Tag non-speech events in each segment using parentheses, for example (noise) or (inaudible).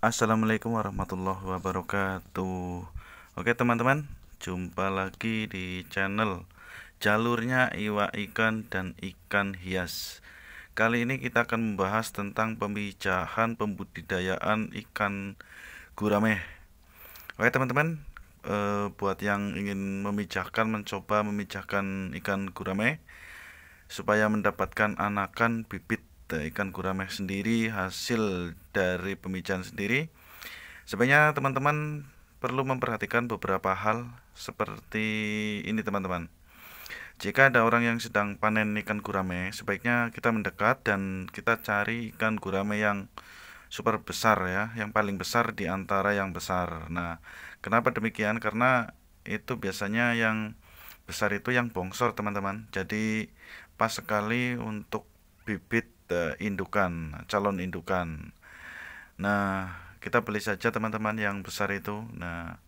Assalamualaikum warahmatullahi wabarakatuh Oke teman-teman Jumpa lagi di channel Jalurnya Iwa Ikan dan Ikan Hias Kali ini kita akan membahas tentang Pembicahan pembudidayaan ikan gurame Oke teman-teman e, Buat yang ingin memijahkan, mencoba memijahkan ikan gurame Supaya mendapatkan anakan bibit ikan gurame sendiri hasil dari pemijahan sendiri sebenarnya teman-teman perlu memperhatikan beberapa hal seperti ini teman-teman jika ada orang yang sedang panen ikan gurame sebaiknya kita mendekat dan kita cari ikan gurame yang super besar ya yang paling besar di antara yang besar nah kenapa demikian karena itu biasanya yang besar itu yang bongsor teman-teman jadi pas sekali untuk bibit indukan, calon indukan. Nah, kita beli saja teman-teman yang besar itu. Nah,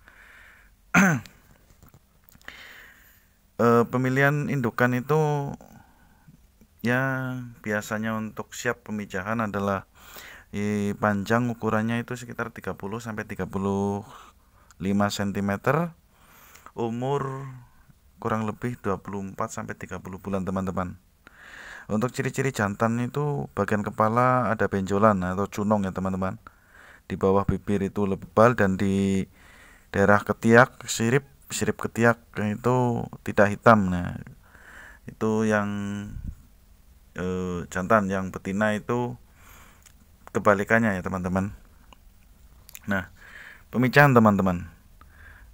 e, (clears throat) pemilihan indukan itu ya biasanya untuk siap pemijahan adalah e, panjang ukurannya itu sekitar 30 sampai 35 cm. Umur kurang lebih 24 sampai 30 bulan teman-teman. Untuk ciri-ciri jantan itu bagian kepala ada benjolan atau cunong ya teman-teman. Di bawah bibir itu lebal dan di daerah ketiak sirip sirip ketiak itu tidak hitam. Nah, itu yang e, jantan yang betina itu kebalikannya ya teman-teman. Nah, pemicahan teman-teman.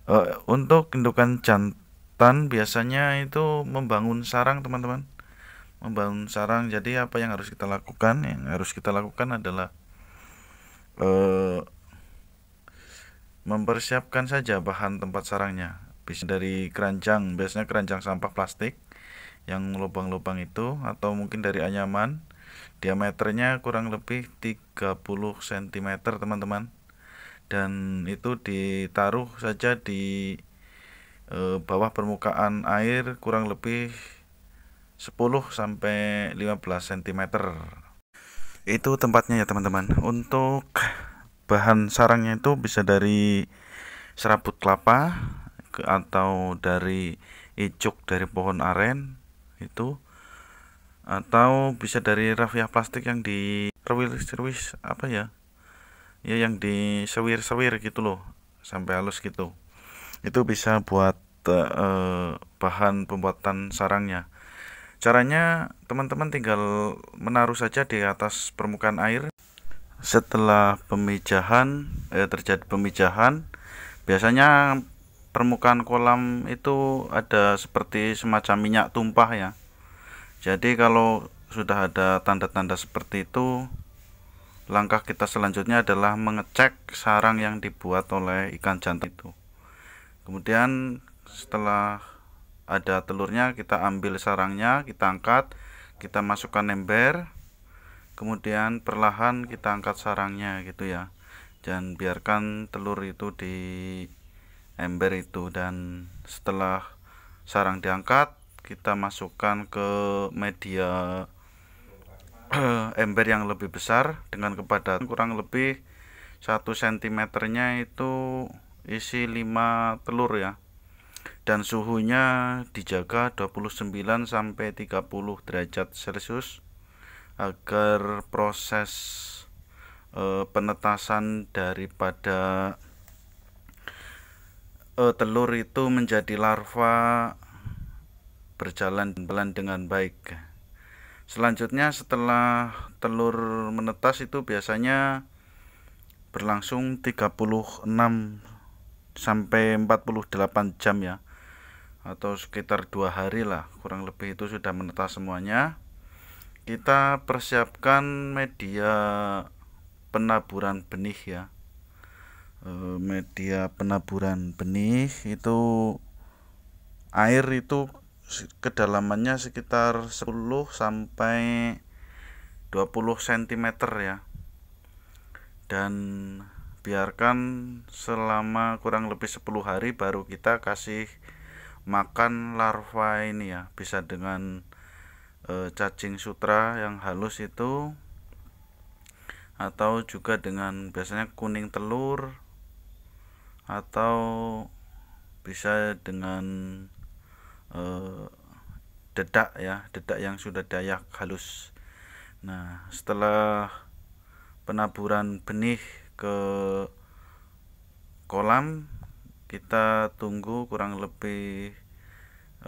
E, untuk indukan jantan biasanya itu membangun sarang teman-teman membangun sarang jadi apa yang harus kita lakukan yang harus kita lakukan adalah eh, mempersiapkan saja bahan tempat sarangnya bisa dari keranjang biasanya keranjang sampah plastik yang lubang-lubang itu atau mungkin dari anyaman diameternya kurang lebih 30 cm teman-teman dan itu ditaruh saja di e, bawah permukaan air kurang lebih 10 sampai 15 cm. Itu tempatnya ya teman-teman. Untuk bahan sarangnya itu bisa dari serabut kelapa atau dari icuk dari pohon aren itu atau bisa dari rafia plastik yang di rewis-rewis apa ya ya yang sewir sewir gitu loh sampai halus gitu itu bisa buat uh, bahan pembuatan sarangnya Caranya teman-teman tinggal menaruh saja di atas permukaan air. Setelah pemijahan eh, terjadi pemijahan, biasanya permukaan kolam itu ada seperti semacam minyak tumpah ya. Jadi kalau sudah ada tanda-tanda seperti itu, langkah kita selanjutnya adalah mengecek sarang yang dibuat oleh ikan jantan itu. Kemudian setelah ada telurnya kita ambil sarangnya kita angkat kita masukkan ember kemudian perlahan kita angkat sarangnya gitu ya dan biarkan telur itu di ember itu dan setelah sarang diangkat kita masukkan ke media (clears throat) ember yang lebih besar dengan kepadatan kurang lebih 1 cm nya itu isi 5 telur ya dan suhunya dijaga 29 sampai 30 derajat Celcius agar proses e, penetasan daripada e, telur itu menjadi larva berjalan pelan dengan baik. Selanjutnya setelah telur menetas itu biasanya berlangsung 36 sampai 48 jam ya atau sekitar dua hari lah kurang lebih itu sudah menetas semuanya kita persiapkan media penaburan benih ya e, media penaburan benih itu air itu kedalamannya sekitar 10 sampai 20 cm ya dan biarkan selama kurang lebih 10 hari baru kita kasih makan larva ini ya bisa dengan e, cacing sutra yang halus itu atau juga dengan biasanya kuning telur atau bisa dengan e, dedak ya dedak yang sudah dayak halus nah setelah penaburan benih ke kolam kita tunggu kurang lebih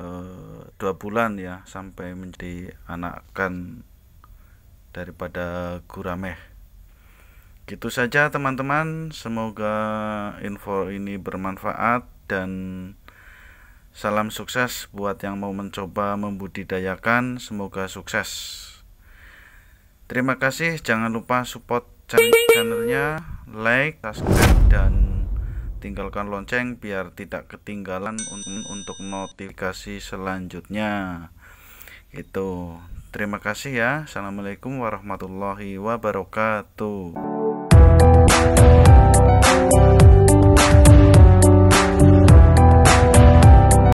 eh, dua bulan ya sampai menjadi anakan daripada gurameh gitu saja teman-teman semoga info ini bermanfaat dan salam sukses buat yang mau mencoba membudidayakan semoga sukses terima kasih jangan lupa support channelnya like subscribe dan tinggalkan lonceng biar tidak ketinggalan un untuk notifikasi selanjutnya itu terima kasih ya assalamualaikum warahmatullahi wabarakatuh